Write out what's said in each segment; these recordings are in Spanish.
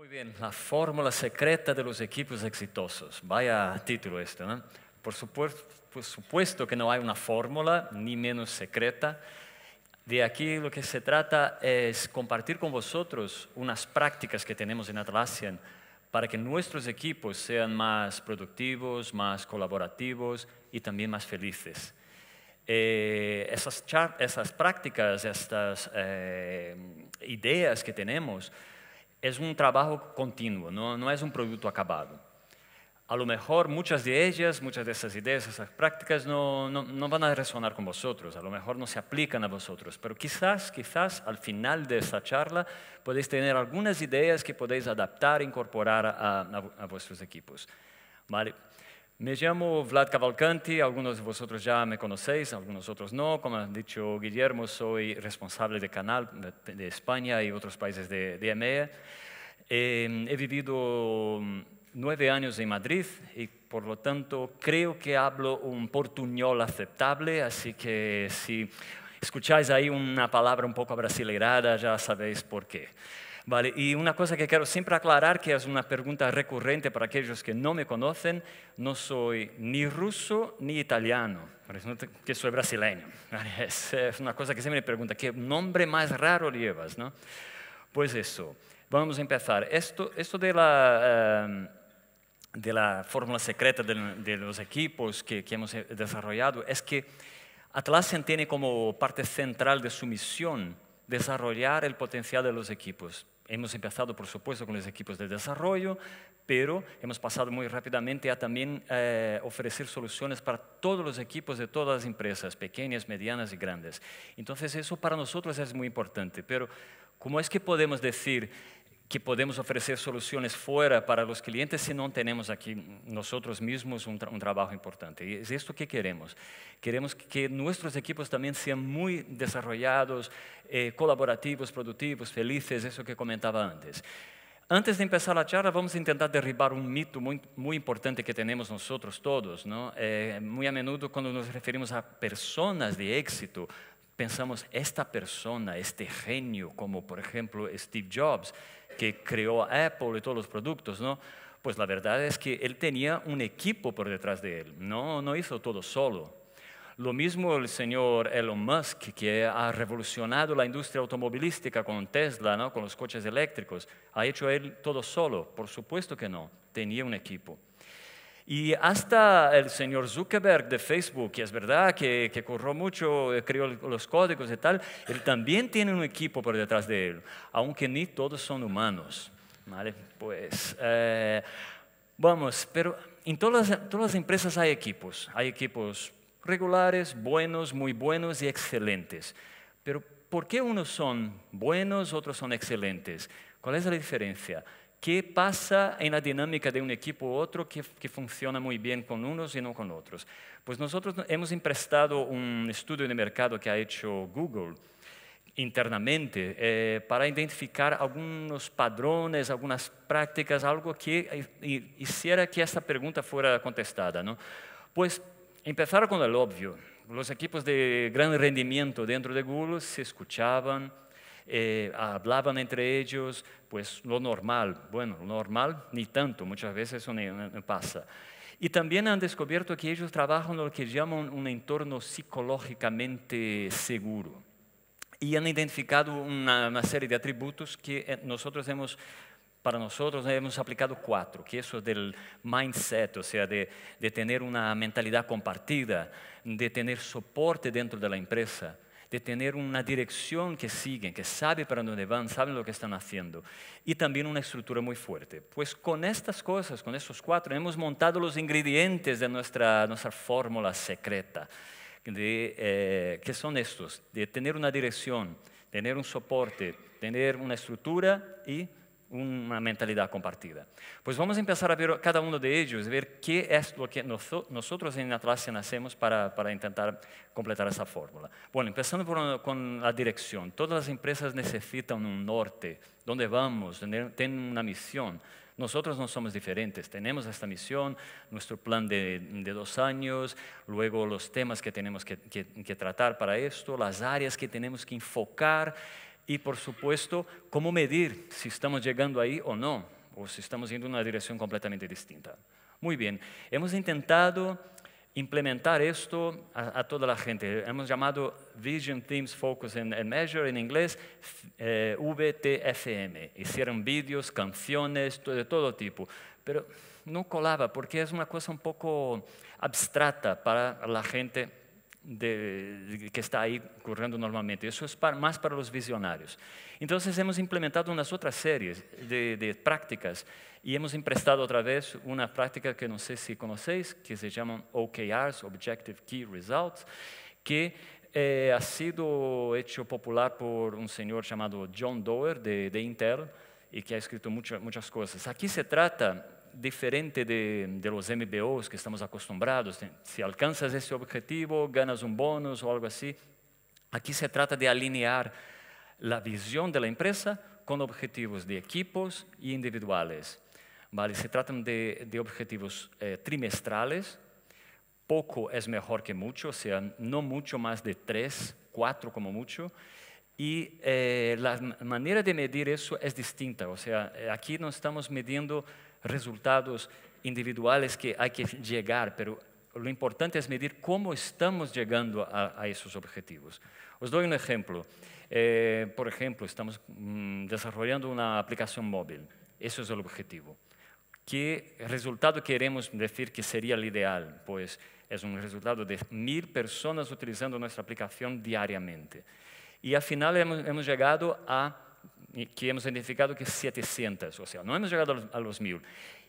Muy bien, la fórmula secreta de los equipos exitosos. Vaya título este, ¿no? Por supuesto, supuesto que no hay una fórmula, ni menos secreta. De aquí lo que se trata es compartir con vosotros unas prácticas que tenemos en Atlassian para que nuestros equipos sean más productivos, más colaborativos y también más felices. Eh, esas, prácticas, estas eh, ideas que tenemos, es un trabajo continuo, no, es un producto acabado. A lo mejor muchas de ellas, muchas de esas ideas, esas prácticas no, no, no, van a resonar con vosotros, a lo mejor no se aplican a vosotros, pero quizás, quizás al final de esta charla podéis tener algunas ideas que podéis adaptar, incorporar a, a, a vuestros equipos. ¿Vale? Me llamo Vlad Cavalcanti, algunos de vosotros ya me conocéis, algunos otros no. Como ha dicho Guillermo, soy responsable de canal de España y otros países de, de EMEA. Eh, he vivido mm, nueve años en Madrid y por lo tanto creo que hablo un portuñol aceptable, así que si escucháis ahí una palabra un poco brasileirada ya sabéis por qué. ¿vale? Y una cosa que quiero siempre aclarar, que es una pregunta recurrente para aquellos que no me conocen, no soy ni ruso ni italiano, que soy brasileño. Es, una cosa que siempre me pregunta, ¿qué nombre más raro llevas? ¿no? Pues eso, vamos a empezar. Esto, esto de la... Eh, de la fórmula secreta de, los equipos que, que hemos desarrollado es que Atlassian tiene como parte central de su misión desarrollar el potencial de los equipos. Hemos empezado, por supuesto, con los equipos de desarrollo, pero hemos pasado muy rápidamente a también eh, ofrecer soluciones para todos los equipos de todas las empresas, pequeñas, medianas y grandes. Entonces, eso para nosotros es muy importante, pero ¿cómo es que podemos decir que podemos oferecer soluções fora para os clientes se não temos aqui nós mesmos um, tra um, trabalho importante. E é isso que queremos. Queremos que nossos equipos também sejam muito desenvolvidos, eh, colaborativos, produtivos, felizes, isso que comentava antes. Antes de começar a charla, vamos tentar derribar um mito muito, muito importante que temos nós todos. Não? Eh, muito a menudo, quando nos referimos a pessoas de êxito, pensamos, esta persona, este genio, como por ejemplo Steve Jobs, que creó Apple y todos los productos, ¿no? Pues la verdad es que él tenía un equipo por detrás de él, no, no hizo todo solo. Lo mismo el señor Elon Musk, que ha revolucionado la industria automovilística con Tesla, ¿no? con los coches eléctricos. ¿Ha hecho él todo solo? Por supuesto que no, tenía un equipo. Y hasta el señor Zuckerberg de Facebook, que es verdad que, corrió mucho, eh, creó los códigos y tal, él también tiene un equipo por detrás de él, aunque ni todos son humanos. ¿vale? Pues eh, vamos, pero en todas, todas las empresas hay equipos, hay equipos regulares, buenos, muy buenos y excelentes. Pero ¿por qué unos son buenos, otros son excelentes? ¿Cuál es la diferencia? que passa em dinâmica de um equipo ou outro que, que funciona muito bem com uns e não com outros. Pois nós temos emprestado um estudo de mercado que ha hecho Google internamente eh, para identificar alguns padrões, algumas práticas, algo que eh, hiciera que essa pergunta fora contestada. Não? Pois, começaram com o óbvio. Os equipos de grande rendimento dentro de Google se escutavam, Eh, hablaban entre ellos, pues lo normal, bueno, lo normal ni tanto, muchas veces eso no pasa. Y también han descubierto que ellos trabajan en lo que llaman un entorno psicológicamente seguro. Y han identificado una, serie de atributos que eh, nosotros hemos para nosotros hemos aplicado cuatro, que eso del mindset, o sea, de, tener una mentalidad compartida, de tener soporte dentro de la empresa, de tener una dirección que siguen, que saben para dónde van, saben lo que están haciendo, y también una estructura muy fuerte. Pues con estas cosas, con estos cuatro, hemos montado los ingredientes de nuestra, nuestra fórmula secreta, de, eh, que son estos, de tener una dirección, tener un soporte, tener una estructura y una mentalidad compartida. Pues vamos a empezar a ver cada uno de ellos, ver qué es lo que nosotros en Atlassian hacemos para, intentar completar esa fórmula. Bueno, empezando con la dirección. Todas las empresas necesitan un norte, dónde vamos, tienen una misión. Nosotros no somos diferentes, tenemos esta misión, nuestro plan de, dos años, luego los temas que tenemos que tratar para esto, las áreas que tenemos que enfocar y por supuesto cómo medir si estamos llegando ahí o no, o si estamos yendo en una dirección completamente distinta. Muy bien, hemos intentado implementar esto a, toda la gente. Hemos llamado Vision Themes Focus and, Measure en inglés eh, VTFM. Hicieron vídeos, canciones, de todo tipo, pero no colaba porque es una cosa un poco abstracta para la gente de, que está aí correndo normalmente. Isso é para, más para los visionarios. Entonces temos implementado umas outras séries de, de, e temos hemos emprestado outra vez uma prática que não sei se conocéis, que se chama OKRs, Objective Key Results, que eh, ha sido hecho popular por um senhor chamado John Doerr de, de Intel e que ha escrito muitas coisas. Aqui se trata diferente de, los MBOs que estamos acostumbrados. Si alcanzas ese objetivo, ganas un bonus o algo así. Aquí se trata de alinear la visión de la empresa con objetivos de equipos e individuales. Vale, se tratan de, objetivos eh, trimestrales. Poco es mejor que mucho, o sea, no mucho más de tres, cuatro como mucho. Y eh, la manera de medir eso es distinta. O sea, eh, aquí no estamos midiendo resultados individuales que hay que llegar, pero lo importante es medir cómo estamos llegando a, esos objetivos. Os doy un ejemplo. Eh, por ejemplo, estamos mm, desarrollando una aplicación móvil. Eso es el objetivo. ¿Qué resultado queremos decir que sería el ideal? Pues es un resultado de mil personas utilizando nuestra aplicación diariamente. Y al final hemos llegado a que hemos identificado que 700, o sea, no hemos llegado a los 1000.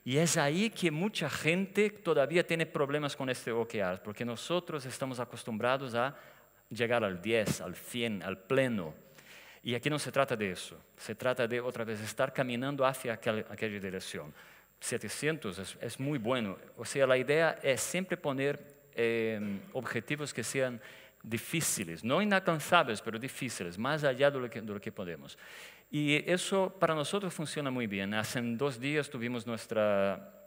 Y es ahí que mucha gente todavía tiene problemas con este OKR, porque nosotros estamos acostumbrados a llegar al 10, al 100, al pleno. Y aquí no se trata de eso, se trata de otra vez estar caminando hacia aquella dirección. 700 es, muy bueno, o sea, la idea es siempre poner em, objetivos que sean difíciles, no inalcanzables, pero difíciles, más allá de lo que, de lo que podemos. Y eso para nosotros funciona muy bien. Hace dos días tuvimos nuestra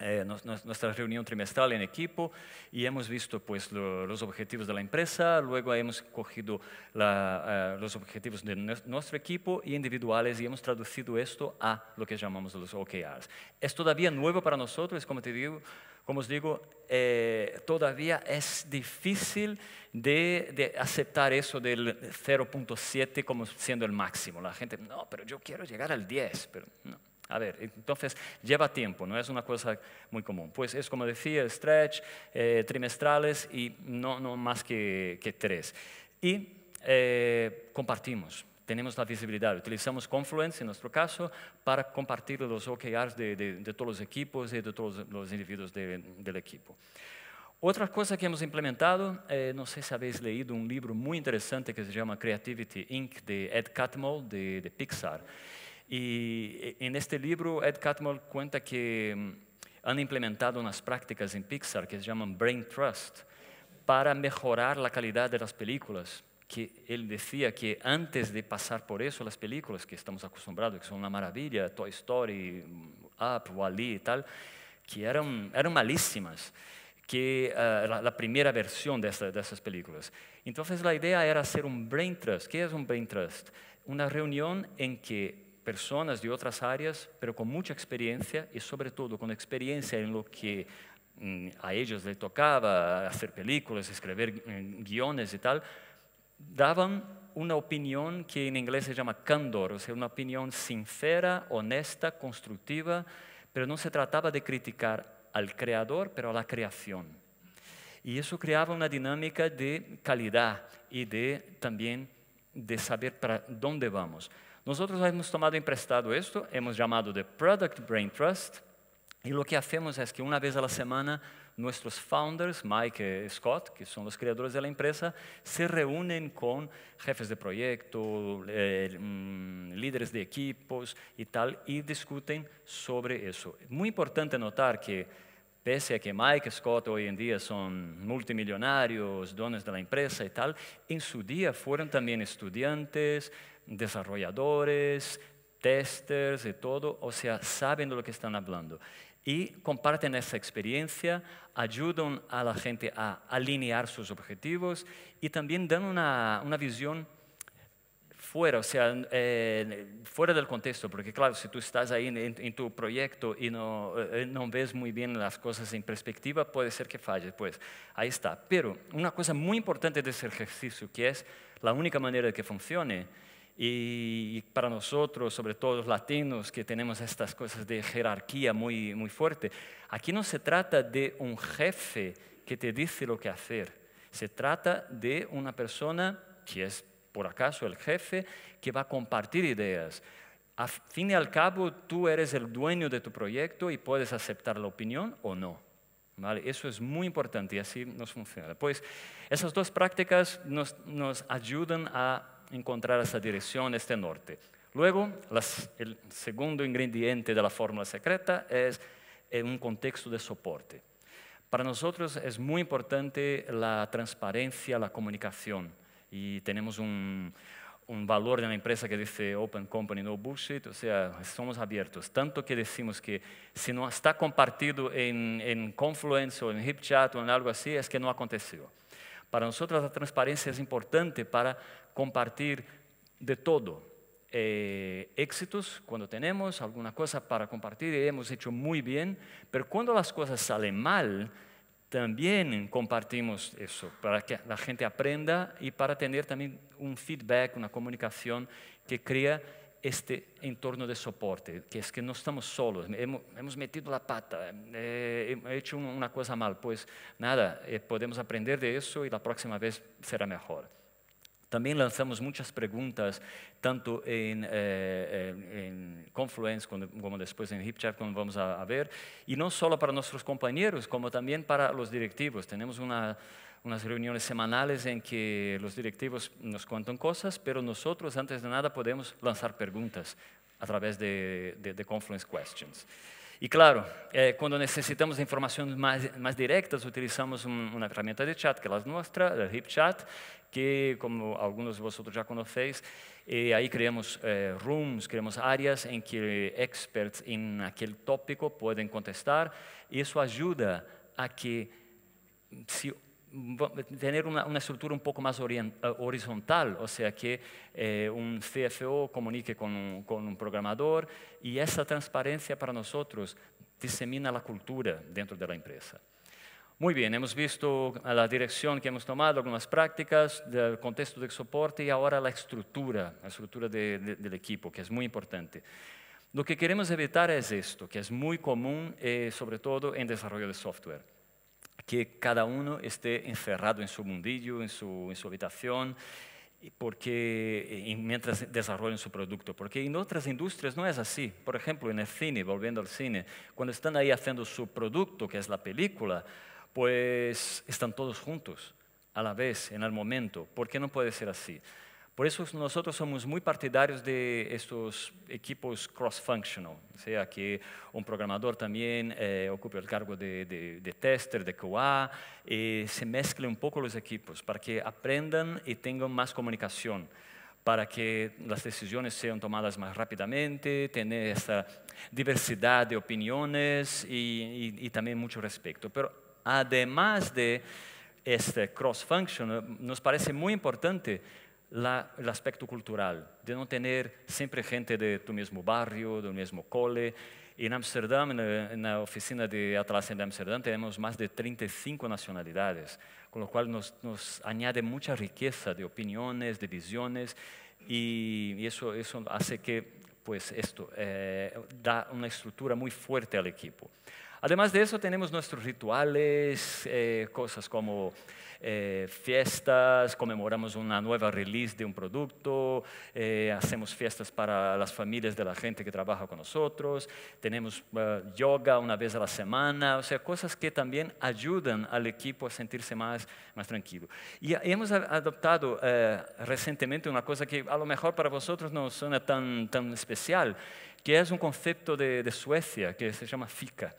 eh, nuestra reunión trimestral en equipo y hemos visto pues, los objetivos de la empresa, luego hemos cogido eh, los objetivos de nuestro equipo y individuales y hemos traducido esto a lo que llamamos los OKRs. Es todavía nuevo para nosotros, como te digo, como os digo, eh, todavía es difícil de, de aceptar eso del 0.7 como siendo el máximo. La gente, no, pero yo quiero llegar al 10, pero no. A ver, entonces lleva tiempo, no es una cosa muy común. Pues es como decía, stretch, eh, trimestrales y no, no más que, tres. Y eh, compartimos tenemos la visibilidad. Utilizamos Confluence en nuestro caso para compartir los OKRs de, de, todos los equipos y de todos los individuos del equipo. Otra cosa que hemos implementado, eh, no sé si habéis leído un libro muy interesante que se llama Creativity Inc. de Ed Catmull de, Pixar. Y eh, en este libro, Ed Catmull cuenta que mm, han implementado unas prácticas en Pixar que se llaman Brain Trust para mejorar la calidad de las películas. Que él decía que antes de pasar por eso, las películas que estamos acostumbrados, que son una maravilla, Toy Story, mm, Up, Wally y tal, que eran, eran malísimas, que eh, la, primera versión de, de esas películas. Entonces la idea era hacer un brain trust. ¿Qué es un brain trust? Una reunión en que personas de otras áreas, pero con mucha experiencia y sobre todo con experiencia en lo que mm, a ellos les tocaba, hacer películas, escribir mm, guiones y tal, daban una opinión que en inglés se llama candor, o sea, una opinión sincera, honesta, constructiva, pero no se trataba de criticar al creador, pero a la creación. Y eso creaba una dinámica de calidad y de también de saber para dónde vamos. nós temos tomado emprestado isto, hemos llamado de Product Brain Trust, e o que hacemos é que uma vez a semana nossos founders, Mike e Scott, que são os criadores da empresa, se reúnem com jefes de projeto, eh, hum, líderes de equipos e tal, e discutem sobre isso. Muito importante notar que, pese a que Mike e Scott hoje em dia são multimilionários, donos da empresa e tal, em seu dia foram também estudantes, desarrolladores, testers de todo, o sea, saben de lo que están hablando. Y comparten esa experiencia, ayudan a la gente a alinear sus objetivos y también dan una, una visión fuera, o sea, eh, fuera del contexto, porque claro, si tú estás ahí en, tu proyecto y no, eh, no, ves muy bien las cosas en perspectiva, puede ser que falles, pues ahí está. Pero una cosa muy importante de ese ejercicio, que es la única manera de que funcione, y para nosotros, sobre todo los latinos, que tenemos estas cosas de jerarquía muy, muy fuerte, aquí no se trata de un jefe que te dice lo que hacer, se trata de una persona que es por acaso el jefe, que va a compartir ideas. A fin y al cabo, tú eres el dueño de tu proyecto y puedes aceptar la opinión o no. ¿Vale? Eso es muy importante y así nos funciona. Pues esas dos prácticas nos, nos ayudan a encontrar esa dirección, este norte. Luego, el segundo ingrediente de la fórmula secreta es eh, un contexto de soporte. Para nosotros es muy importante la transparencia, la comunicación. Y tenemos un, un valor de la empresa que dice Open Company, no bullshit, o sea, somos abiertos. Tanto que decimos que si no está compartido en, en Confluence o en HipChat o en algo así, es que no aconteció. Para nosotros la transparencia es importante para compartir de todo. Eh, éxitos cuando tenemos alguna cosa para compartir y hemos hecho muy bien, pero cuando las cosas salen mal, también compartimos eso para que la gente aprenda y para tener también un feedback, una comunicación que crea este entorno de soporte, que é que não estamos solos, hemos, metido la pata, eh, hemos hecho una cosa mal, pues nada, eh, podemos aprender de isso e a próxima vez será melhor También lanzamos muchas preguntas, tanto en, eh, eh, Confluence como, después en HipChat, como vamos a, ver, y no solo para nuestros compañeros, como también para los directivos. Tenemos unas reuniones semanales en que los directivos nos cuentan cosas, pero nosotros, antes de nada, podemos lanzar preguntas a través de, de Confluence Questions. E claro, é, quando necessitamos informações mais, mais diretas, utilizamos um, uma ferramenta de chat, que é a nossa, HipChat, que, como alguns de vocês já conheceis, e é, aí criamos é, rooms, criamos áreas em que experts em aquele tópico podem contestar. Isso ajuda a que se tener una, estructura un poco más eh, horizontal, o sea, que eh, un CFO comunique con un, programador y esa transparencia para nosotros disemina la cultura dentro de la empresa. Muy bien, hemos visto la dirección que hemos tomado, algunas prácticas, el contexto de soporte y ahora la estructura, la estructura del equipo, que es muy importante. Lo que queremos evitar es esto, que es muy común, eh, sobre todo en desarrollo de software que cada uno esté encerrado en su mundillo, en su, habitación, mientras desarrollan su producto. Porque en otras industrias no es así. Por ejemplo, en el cine, volviendo al cine, cuando están ahí haciendo su producto, que es la película, pues están todos juntos, a la vez, en el momento. ¿Por qué no puede ser así? Por eso nosotros somos muy partidarios de estos equipos cross-functional, o sea, que un programador también eh, ocupe el cargo de, de, tester, de QA, y eh, se mezcle un poco los equipos para que aprendan y tengan más comunicación, para que las decisiones sean tomadas más rápidamente, tener esta diversidad de opiniones y, y también mucho respeto. Pero además de este cross-functional, nos parece muy importante la, el aspecto cultural, de no tener siempre gente de tu mismo barrio, del mismo cole. En Amsterdam, en la, oficina de Atlas de Amsterdam, tenemos más de 35 nacionalidades, con lo cual nos, añade mucha riqueza de opiniones, de visiones, y, eso, eso hace que pues esto eh, da una estructura muy fuerte al equipo. Además de eso tenemos nuestros rituales, eh, cosas como eh, fiestas, conmemoramos una nueva release de un producto, eh, hacemos fiestas para las familias de la gente que trabaja con nosotros, tenemos yoga una vez a la semana, o sea, cosas que también ayudan al equipo a sentirse más, más tranquilo. Y hemos adoptado recientemente una cosa que a lo mejor para vosotros no suena tan, tan especial, que es un concepto de, de Suecia que se llama FICA.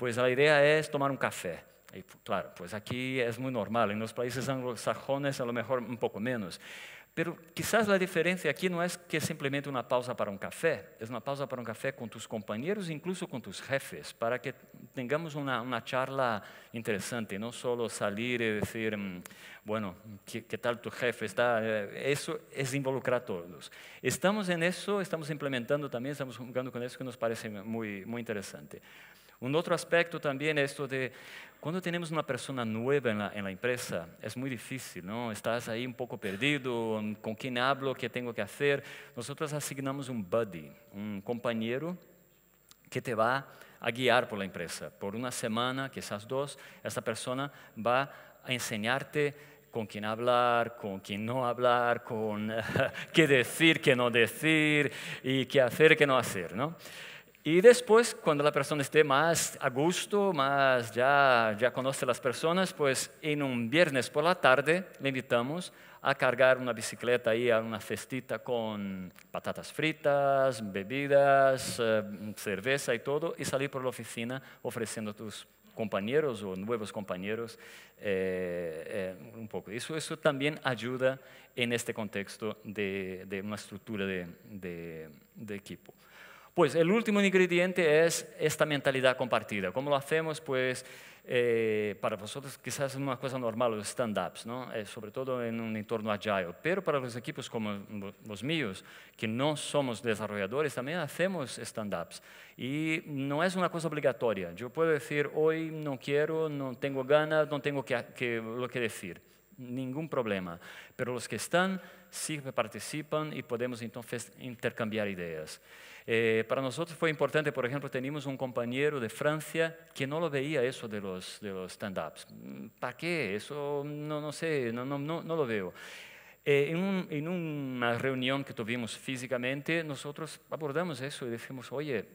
Pois a ideia é tomar um café. E, claro, pois aqui é muito normal, em nos países anglosajones a lo mejor um pouco menos. Pero quizás a diferença aqui não é que simplesmente uma pausa para um café, é uma pausa para um café com tus companheiros, incluso com tus jefes, para que tengamos uma uma charla interessante, não solo salir e dizer mm, bueno, que que tal tu jefe? Está, é es involucrar a todos. Estamos em isso, estamos implementando também estamos jogando com isso que nos parece muito interessante. Um outro aspecto também é esto de quando temos uma pessoa nueva em la, la, empresa, é muito difícil, não? Estás aí um pouco perdido, com quem hablo? que tenho que fazer? Nós asignamos um buddy, um compañero que te vai a guiar por la empresa. Por uma semana, quizás duas esta pessoa vai a enseñarte com quem hablar, com quem não hablar, com que decir, que não decir e que fazer, que não fazer, não? Y después, cuando la persona esté más a gusto, más ya, ya conoce a las personas, pues en un viernes por la tarde le invitamos a cargar una bicicleta ahí a una festita con patatas fritas, bebidas, eh, cerveza y todo, y salir por la oficina ofreciendo a tus compañeros o nuevos compañeros eh, eh, un poco. Eso, eso también ayuda en este contexto de, una estructura de equipo. Pues el último ingrediente es esta mentalidad compartida. ¿Cómo lo hacemos? Pues eh, para vosotros quizás es una cosa normal los stand-ups, ¿no? Eh, sobre todo en un entorno agile, pero para los equipos como los míos, que no somos desarrolladores, también hacemos stand-ups. Y no es una cosa obligatoria. Yo puedo decir, hoy no quiero, no tengo ganas, no tengo lo que decir. Ningún problema. Pero los que están siempre participan y podemos entonces intercambiar ideas. Eh, para nosotros fue importante, por ejemplo, teníamos un compañero de Francia que no lo veía eso de los, de los stand-ups. Mm, ¿Para qué? Eso no, no sé, no, no, no lo veo. Eh, en, en una reunión que tuvimos físicamente, nosotros abordamos eso y decimos oye,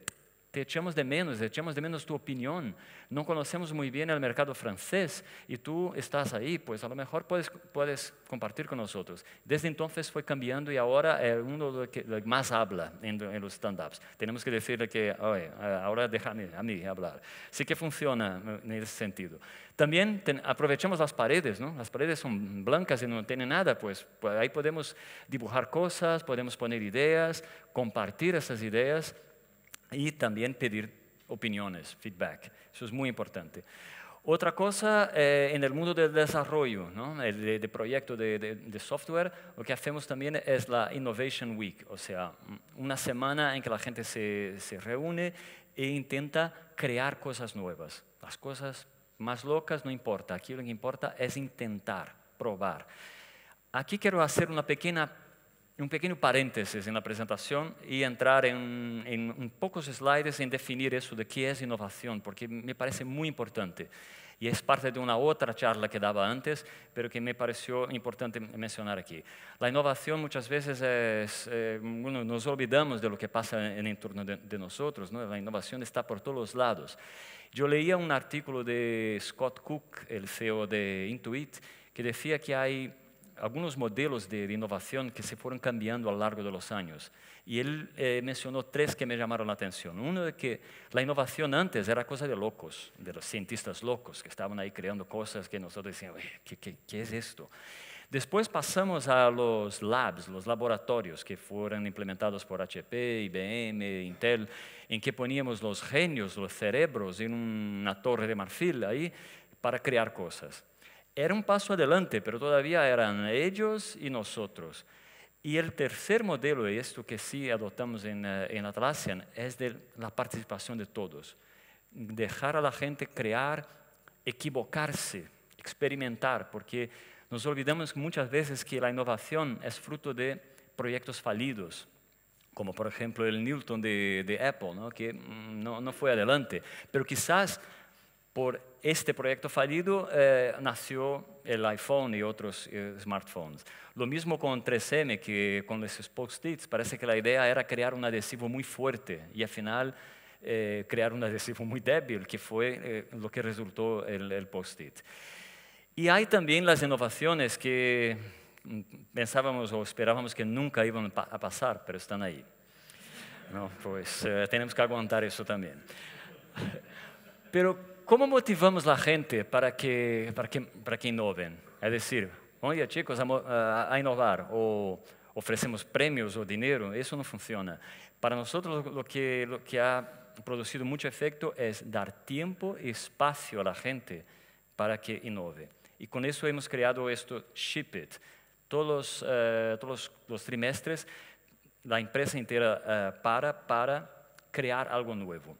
te echamos de menos, echamos de menos tu opinión, no conocemos muy bien el mercado francés y tú estás ahí, pues a lo mejor puedes, puedes compartir con nosotros. Desde entonces fue cambiando y ahora es uno de los que más habla en, los stand-ups. Tenemos que decirle que, eh, ahora déjame a mí hablar. Sí que funciona en ese sentido. También aprovechamos las paredes, ¿no? Las paredes son blancas y no tienen nada, pues, pues ahí podemos dibujar cosas, podemos poner ideas, compartir esas ideas y también pedir opiniones, feedback. Eso es muy importante. Otra cosa, eh, en el mundo del desarrollo, ¿no? el de, proyecto de, de, software, lo que hacemos también es la Innovation Week, o sea, mm, una semana en que la gente se, se reúne e intenta crear cosas nuevas. Las cosas más locas no importa, aquí lo que importa es intentar, probar. Aquí quiero hacer una pequeña un pequeño paréntesis en la presentación y entrar en, pocos slides en definir eso de qué es innovación, porque me parece muy importante. Y es parte de una otra charla que daba antes, pero que me pareció importante mencionar aquí. La innovación muchas veces es, eh, bueno, nos olvidamos de lo que pasa en el entorno de, nosotros, la innovación está por todos lados. Yo leía un artículo de Scott Cook, el CEO de Intuit, que decía que hay algunos modelos de, innovación que se fueron cambiando a lo largo de los años. Y él eh, mencionó tres que me llamaron la atención. Uno de que la innovación antes era cosa de locos, de los cientistas locos que estaban ahí creando cosas que nosotros decíamos, ¿qué, qué, qué es esto? Después pasamos a los labs, los laboratorios que fueron implementados por HP, IBM, Intel, en que poníamos los genios, los cerebros en una torre de marfil ahí para crear cosas. Era un paso adelante, pero todavía eran ellos y nosotros. Y el tercer modelo, y esto que sí adoptamos en, eh, en Atlassian, es de la participación de todos. Dejar a la gente crear, equivocarse, experimentar, porque nos olvidamos muchas veces que la innovación es fruto de proyectos fallidos, como por ejemplo el Newton de, Apple, que mm, no, no fue adelante. Pero quizás por este proyecto fallido eh, nació el iPhone y otros eh, smartphones. Lo mismo con 3M, que con los post-its, parece que la idea era crear un adhesivo muy fuerte y al final eh, crear un adhesivo muy débil, que fue lo que resultó el, post-it. Y hay también las innovaciones que mm, pensábamos o esperábamos que nunca iban a pasar, pero están ahí. pues tenemos que aguantar eso también. Pero Como motivamos a gente para que, para que, para que innoven? é decir, oye chicos, ah, a, a ou oferecemos ofrecemos premios ou dinheiro? Isso não funciona. Para nós, o que, o que há produzido muito efeito é dar tempo e espaço a gente para que inove. E com isso, hemos criado este Ship It. Todos, eh, todos os trimestres a empresa inteira eh, para para criar algo novo.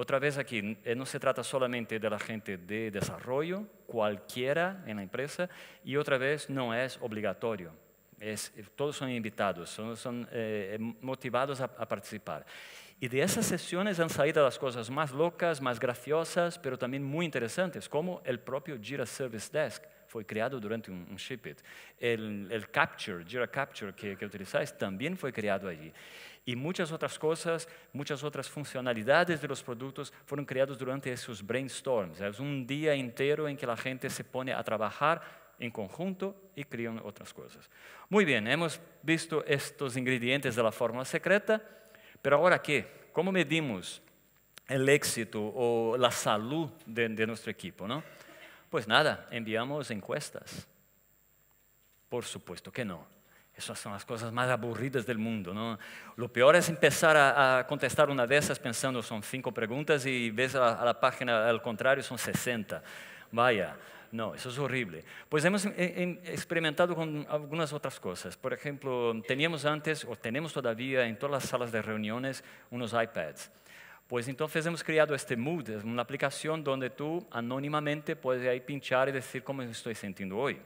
Otra vez aquí, eh, no se trata solamente de la gente de desarrollo, cualquiera en la empresa, y otra vez no es obligatorio. Es, eh, todos son invitados, son, eh, motivados a, a, participar. Y de esas sesiones han salido las cosas más locas, más graciosas, pero también muy interesantes, como el propio Jira Service Desk foi criado durante um un shipit. O Capture, Jira Capture que, que utilizáis, também foi criado allí. E muitas outras coisas, muitas outras funcionalidades de los produtos foram creados durante esses brainstorms. É um dia inteiro em que a gente se põe a trabalhar em conjunto e criam outras coisas. Muito bem, hemos visto estos ingredientes de la fórmula secreta, mas agora que? Como medimos o éxito ou a saúde de, de nuestro equipo? não? Pues nada, enviamos encuestas. Por supuesto que no. Esas son las cosas más aburridas del mundo. ¿no? Lo peor es empezar a, contestar una de esas pensando son cinco preguntas y ves a, a la página al contrario son 60. Vaya, no, eso es horrible. Pues hemos experimentado con algunas otras cosas. Por ejemplo, teníamos antes, o tenemos todavía en todas las salas de reuniones, unos iPads. Pues entonces hemos creado este Mood, es una aplicación donde tú anónimamente puedes ahí pinchar y decir cómo estoy sintiendo hoy.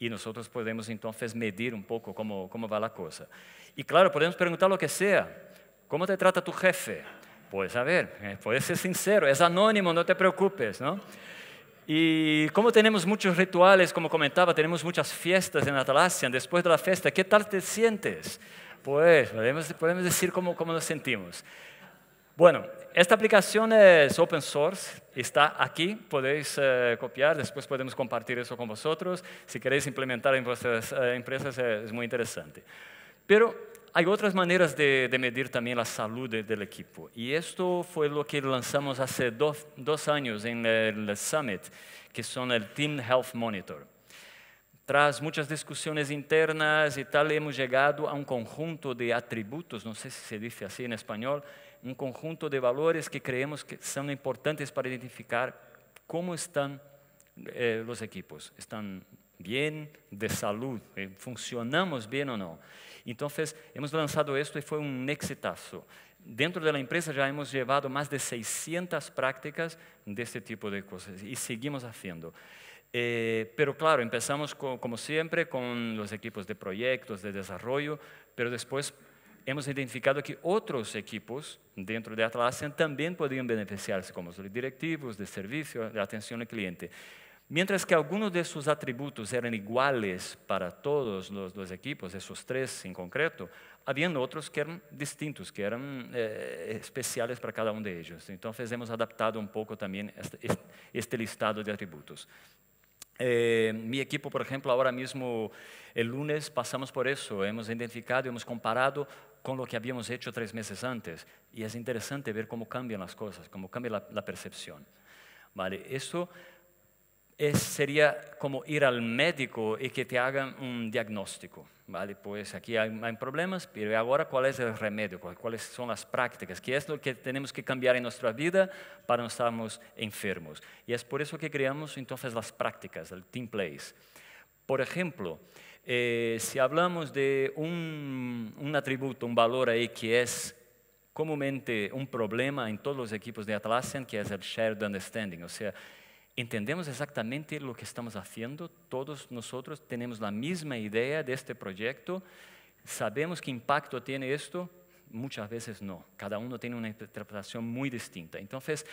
Y nosotros podemos entonces medir un poco cómo, va la cosa. Y claro, podemos preguntar lo que sea. ¿Cómo te trata tu jefe? Pues a ver, eh, puedes ser sincero, es anónimo, no te preocupes, ¿no? Y como tenemos muchos rituales, como comentaba, tenemos muchas fiestas en Atalasia, después de la fiesta, ¿qué tal te sientes? Pues podemos, decir cómo, cómo nos sentimos. Bueno, esta aplicación es open source, está aquí, podéis eh, copiar, después podemos compartir eso con vosotros. Si queréis implementar en vuestras eh, empresas eh, es muy interesante. Pero hay otras maneras de, medir también la salud del equipo. Y esto fue lo que lanzamos hace dos años en el Summit, que son el Team Health Monitor. Tras muchas discusiones internas y tal, hemos llegado a un conjunto de atributos, no sé si se dice así en español, un conjunto de valores que creemos que son importantes para identificar cómo están eh, los equipos. ¿Están bien? de salud? Eh, Funcionamos bien o no? Entonces hemos lanzado esto y fue un exitazo. Dentro de la empresa ya hemos llevado más de 600 prácticas de este tipo de cosas y seguimos haciendo. Eh, pero claro, empezamos como siempre con los equipos de proyectos, de desarrollo, pero después hemos identificado que outros equipos dentro de Atlassian também podiam beneficiar-se, como os directivos de serviço, de atenção ao cliente. Mientras que algunos de sus atributos eran iguales para todos los, los, equipos, esos tres en concreto, habían otros que eran distintos, que eran eh, especiales para cada uno de ellos. Entonces hemos adaptado un poco también este, este listado de atributos. Eh, mi equipo, por ejemplo, ahora mismo, el lunes pasamos por eso, hemos identificado, hemos comparado con lo que habíamos hecho tres meses antes. Y es interesante ver cómo cambian las cosas, cómo cambia la, percepción. Vale, esto es, sería como ir al médico y que te hagan un diagnóstico. Vale, pues aquí hay, problemas, pero ahora cuál es el remedio, cuáles son las prácticas, qué es lo que tenemos que cambiar en nuestra vida para no estarmos enfermos. Y es por eso que creamos entonces las prácticas, el team place. Por ejemplo, eh, si hablamos de un, un, atributo, un valor ahí que es comúnmente un problema en todos los equipos de Atlassian, que es el shared understanding, o sea, entendemos exactamente lo que estamos haciendo, todos nosotros tenemos la misma idea de este proyecto, sabemos qué impacto tiene esto, muchas veces no, cada uno tiene una interpretación muy distinta. Entonces,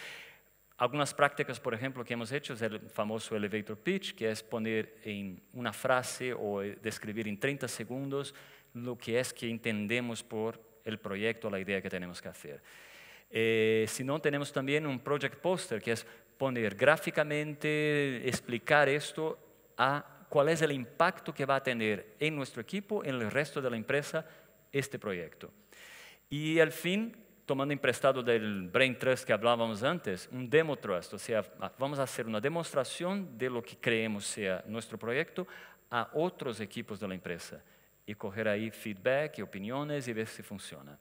algunas prácticas, por ejemplo, que hemos hecho es el famoso elevator pitch, que es poner en una frase o eh, describir en 30 segundos lo que es que entendemos por el proyecto, la idea que tenemos que hacer. Eh, si no, tenemos también un project poster, que es poner gráficamente, explicar esto a cuál es el impacto que va a tener en nuestro equipo, en el resto de la empresa, este proyecto. Y al fin, tomando emprestado do brain trust que hablábamos antes, um demo trust, ou seja, vamos a uma demonstração de lo que creemos ser nosso projeto a outros equipos da empresa e coger aí feedback e opiniões e ver se funciona.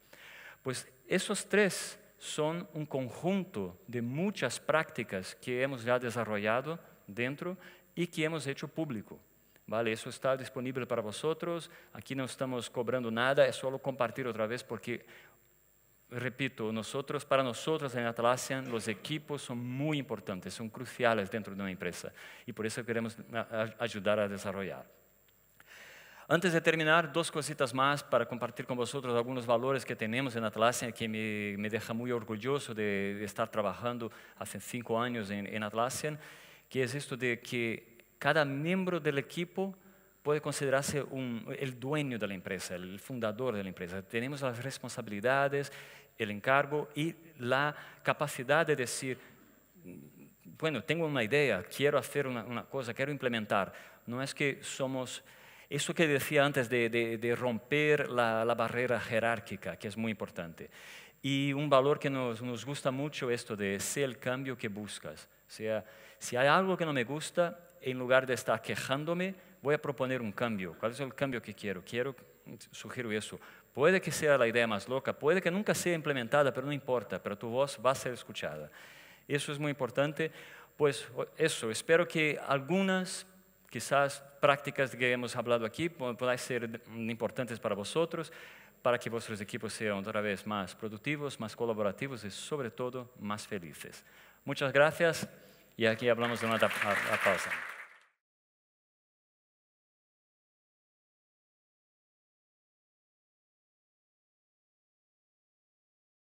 Pois esos três são um conjunto de muitas práticas que hemos já desarrollado dentro e que hemos hecho público. Vale, isso está disponível para vocês. Aqui não estamos cobrando nada, é só compartilhar outra vez porque repito, nosotros, para nosotros en Atlassian, los equipos son muy importantes, son cruciales dentro de una empresa y por eso queremos ayudar a desarrollar. Antes de terminar, dos cositas más para compartir con vosotros algunos valores que tenemos en Atlassian que me, me deja muy orgulloso de, estar trabajando hace cinco años en, en Atlassian, que es esto de que cada miembro del equipo puede considerarse el dueño de la empresa, el fundador de la empresa. Tenemos las responsabilidades, el encargo y la capacidad de decir, bueno, tengo una idea, quiero hacer una, cosa, quiero implementar. No es que somos... Eso que decía antes de, romper la, barrera jerárquica, que es muy importante. Y un valor que nos, nos gusta mucho esto de ser el cambio que buscas. O sea, si hay algo que no me gusta, en lugar de estar quejándome, voy a proponer un cambio. ¿Cuál es el cambio que quiero? Quiero, sugiero eso. Puede que sea la idea más loca, puede que nunca sea implementada, pero no importa, pero tu voz va a ser escuchada. Eso es muy importante. Pues eso, espero que algunas quizás prácticas que hemos hablado aquí puedan ser importantes para vosotros, para que vuestros equipos sean otra vez más productivos, más colaborativos y sobre todo más felices. Muchas gracias y aquí hablamos de una pausa.